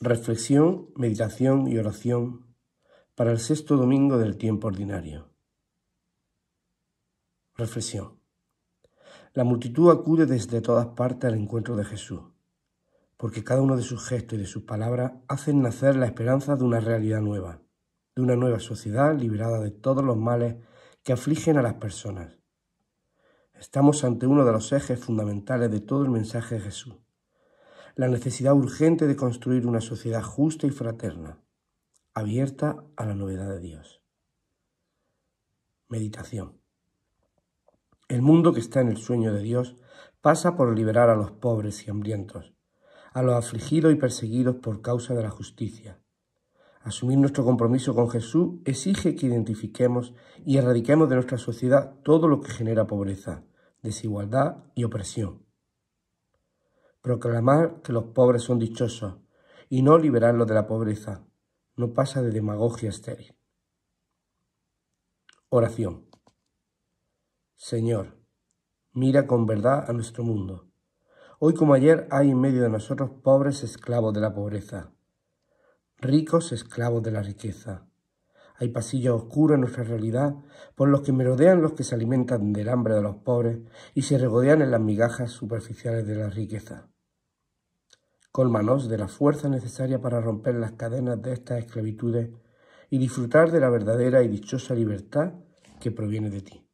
Reflexión, meditación y oración para el sexto domingo del tiempo ordinario. Reflexión. La multitud acude desde todas partes al encuentro de Jesús, porque cada uno de sus gestos y de sus palabras hacen nacer la esperanza de una realidad nueva, de una nueva sociedad liberada de todos los males que afligen a las personas. Estamos ante uno de los ejes fundamentales de todo el mensaje de Jesús, la necesidad urgente de construir una sociedad justa y fraterna, abierta a la novedad de Dios. Meditación. El mundo que está en el sueño de Dios pasa por liberar a los pobres y hambrientos, a los afligidos y perseguidos por causa de la justicia. Asumir nuestro compromiso con Jesús exige que identifiquemos y erradiquemos de nuestra sociedad todo lo que genera pobreza, desigualdad y opresión proclamar que los pobres son dichosos y no liberarlos de la pobreza. No pasa de demagogia estéril. Oración. Señor, mira con verdad a nuestro mundo. Hoy como ayer hay en medio de nosotros pobres esclavos de la pobreza, ricos esclavos de la riqueza. Hay pasillos oscuros en nuestra realidad por los que merodean los que se alimentan del hambre de los pobres y se regodean en las migajas superficiales de la riqueza. Cólmanos de la fuerza necesaria para romper las cadenas de estas esclavitudes y disfrutar de la verdadera y dichosa libertad que proviene de ti.